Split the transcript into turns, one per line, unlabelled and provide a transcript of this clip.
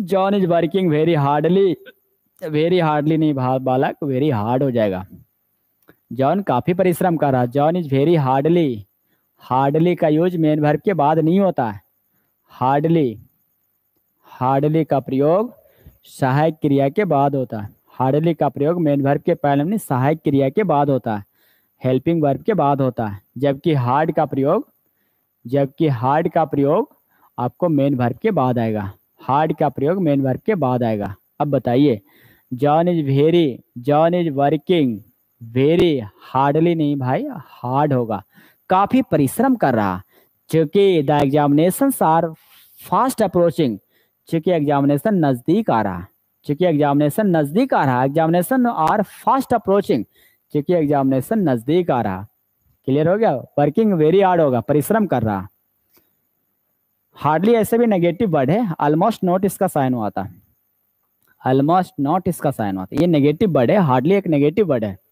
John is working very hardly very hardly नहीं बालक very hard हो जाएगा जॉन काफी परिश्रम कर रहा है John is very hardly hardly का यूज मेन भर के बाद नहीं होता है हार्डली हार्डली का प्रयोग सहायक क्रिया के बाद होता है हार्डली का प्रयोग मेन भर के पहले में सहायक क्रिया के बाद होता है हेल्पिंग वर्ब के बाद होता है जबकि हार्ड का प्रयोग जबकि हार्ड का प्रयोग आपको मेन भर के बाद आएगा हार्ड का प्रयोग मेन वर्क के बाद आएगा अब बताइए John is very John is working very hardly नहीं भाई हार्ड होगा काफी परिश्रम कर रहा चूंकि the examination are fast approaching चूंकि एग्जामिनेशन नजदीक आ रहा चूंकि एग्जामिनेशन नजदीक आ रहा एग्जामिनेशन आर फास्ट अप्रोचिंग चूंकि एग्जामिनेशन नजदीक आ रहा क्लियर हो गया वर्किंग वेरी हार्ड होगा परिश्रम कर रहा हार्डली ऐसे भी नेगेटिव वर्ड है ऑलमोस्ट नॉट इसका साइन हुआ था ऑलमोस्ट नॉट इसका साइन हुआ था ये नेगेटिव वर्ड है हार्डली एक नेगेटिव वर्ड है